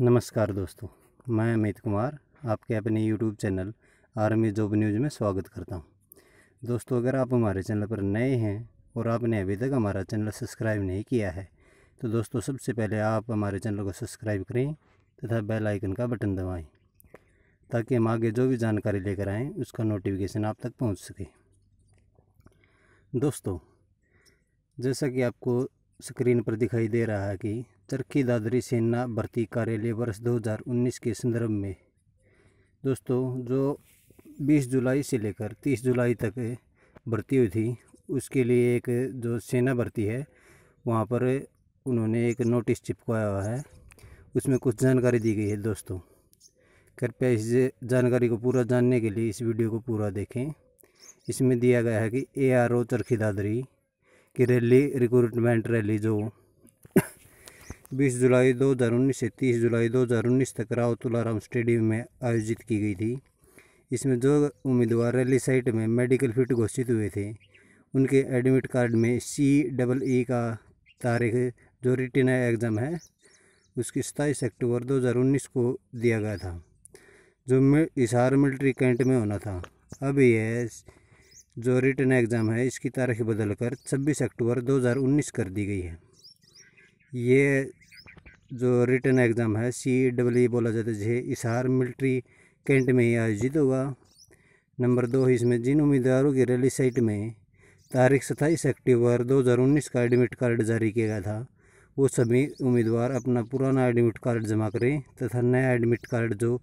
नमस्कार दोस्तों मैं अमित कुमार आपके अपने YouTube channel army job news में स्वागत करता हूं दोस्तों अगर आप हमारे चैनल पर नए हैं और आपने अभी तक हमारा चैनल सब्सक्राइब नहीं किया है तो दोस्तों सबसे पहले आप हमारे चैनल को सब्सक्राइब करें तथा बेल आइकन का बटन दबाएं ताकि हम आगे जो भी जानकारी लेकर आएँ उसका नोटिफिकेशन आप तक पहुँच सके दोस्तों जैसा कि आपको स्क्रीन पर दिखाई दे रहा है कि चरखी दादरी सेना भर्ती कार्यालय वर्ष 2019 के संदर्भ में दोस्तों जो 20 जुलाई से लेकर 30 जुलाई तक भर्ती हुई थी उसके लिए एक जो सेना भर्ती है वहाँ पर उन्होंने एक नोटिस चिपकाया हुआ है उसमें कुछ जानकारी दी गई है दोस्तों कृपया इस जानकारी को पूरा जानने के लिए इस वीडियो को पूरा देखें इसमें दिया गया है कि ए आर ओ चरखी दादरी की रैली रिक्रूटमेंट रैली जो 20 जुलाई 2019 से 30 जुलाई 2019 तक राव तुलाराम स्टेडियम में आयोजित की गई थी इसमें जो उम्मीदवार रैली साइट में मेडिकल फिट घोषित हुए थे उनके एडमिट कार्ड में सी डबल ई का तारीख जो रिटर्न एग्ज़ाम है उसकी सताईस अक्टूबर 2019 को दिया गया था जो इसहार मिलिट्री कैंट में होना था अब यह जो रिटर्न एग्ज़ाम है इसकी तारीख बदलकर 26 अक्टूबर 2019 कर दी गई है ये जो रिटर्न एग्ज़ाम है सी डबल ई बोला जाता है जे इसहार मिलिट्री कैंट में ही आयोजित होगा नंबर दो इसमें जिन उम्मीदवारों की रैली साइट में तारीख सत्ताईस अक्टूबर 2019 का एडमिट कार्ड जारी किया गया था वो सभी उम्मीदवार अपना पुराना एडमिट कार्ड जमा करें तथा नया एडमिट कार्ड जो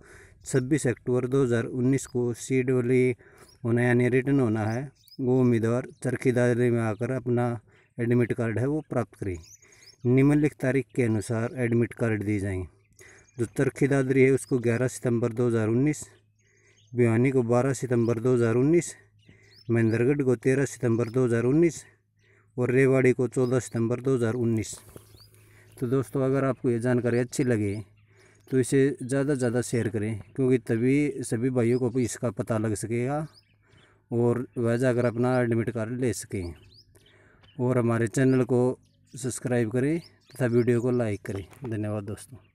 26 अक्टूबर 2019 को सी डबल ई होना यानी रिटर्न होना है वो उम्मीदवार चरखी दायरे में आकर अपना एडमिट कार्ड है वो प्राप्त करें निम्नलिखित तारीख के अनुसार एडमिट कार्ड दिए जाएंगे जो तरखी दादरी है उसको 11 सितंबर 2019 भिवानी को 12 सितंबर 2019 महेंद्रगढ़ को 13 सितंबर 2019 और रेवाड़ी को 14 सितंबर 2019 तो दोस्तों अगर आपको ये जानकारी अच्छी लगे तो इसे ज़्यादा से ज़्यादा शेयर करें क्योंकि तभी सभी भाइयों को इसका पता लग सकेगा और वह जाकर अपना एडमिट कार्ड ले सकें और हमारे चैनल को सब्सक्राइब करें तथा वीडियो को लाइक करें धन्यवाद दोस्तों